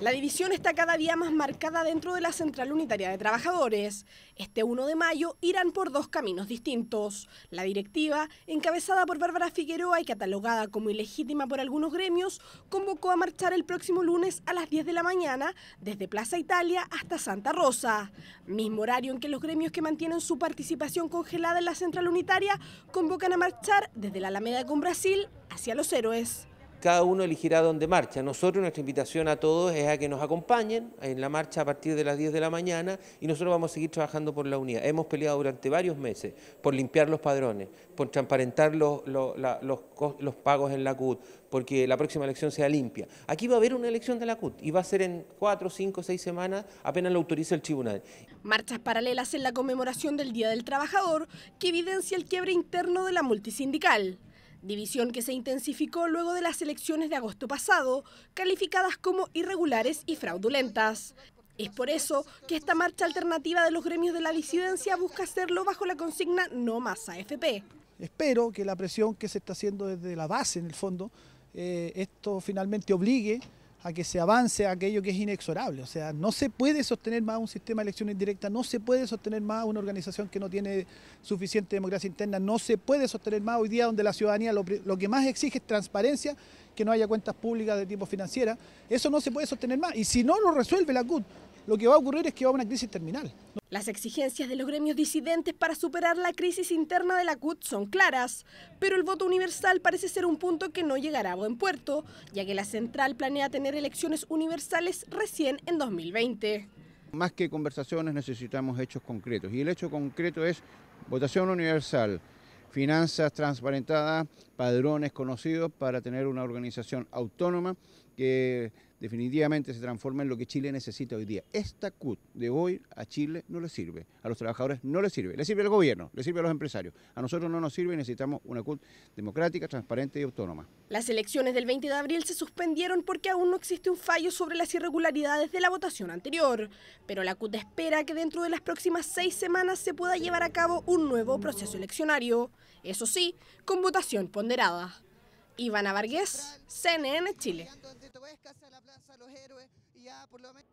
La división está cada día más marcada dentro de la Central Unitaria de Trabajadores. Este 1 de mayo irán por dos caminos distintos. La directiva, encabezada por Bárbara Figueroa y catalogada como ilegítima por algunos gremios, convocó a marchar el próximo lunes a las 10 de la mañana desde Plaza Italia hasta Santa Rosa, mismo horario en que los gremios que mantienen su participación congelada en la Central Unitaria convocan a marchar desde la Alameda con Brasil hacia los héroes cada uno elegirá dónde marcha. Nosotros, nuestra invitación a todos es a que nos acompañen en la marcha a partir de las 10 de la mañana y nosotros vamos a seguir trabajando por la unidad. Hemos peleado durante varios meses por limpiar los padrones, por transparentar los, los, pagos en la CUT, porque la próxima elección sea limpia. Aquí va a haber una elección de la CUT y va a ser en 4, 5, 6 semanas, apenas lo autoriza el tribunal. Marchas paralelas en la conmemoración del Día del Trabajador que evidencia el quiebre interno de la multisindical división que se intensificó luego de las elecciones de agosto pasado, calificadas como irregulares y fraudulentas. Es por eso que esta marcha alternativa de los gremios de la disidencia busca hacerlo bajo la consigna No más AFP. Espero que la presión que se está haciendo desde la base, en el fondo, eh, esto finalmente obligue a que se avance aquello que es inexorable. O sea, no se puede sostener más un sistema de elecciones directas, no se puede sostener más una organización que no tiene suficiente democracia interna, no se puede sostener más hoy día donde la ciudadanía lo, que más exige es transparencia, que no haya cuentas públicas de tipo financiera. Eso no se puede sostener más. Y si no lo resuelve la CUT, lo que va a ocurrir es que va a una crisis terminal. Las exigencias de los gremios disidentes para superar la crisis interna de la CUT son claras, pero el voto universal parece ser un punto que no llegará a buen puerto, ya que la central planea tener elecciones universales recién en 2020. Más que conversaciones necesitamos hechos concretos y el hecho concreto es votación universal, finanzas transparentadas, padrones conocidos para tener una organización autónoma que definitivamente se transforma en lo que Chile necesita hoy día. Esta CUT de hoy a Chile no le sirve, a los trabajadores no le sirve, le sirve al gobierno, le sirve a los empresarios. A nosotros no nos sirve y necesitamos una CUT democrática, transparente y autónoma. Las elecciones del 20 de abril se suspendieron porque aún no existe un fallo sobre las irregularidades de la votación anterior, pero la CUT espera que dentro de las próximas seis semanas se pueda llevar a cabo un nuevo proceso eleccionario, eso sí, con votación ponderada. Ivana Vargas, CNN Chile los héroes y ya por lo menos...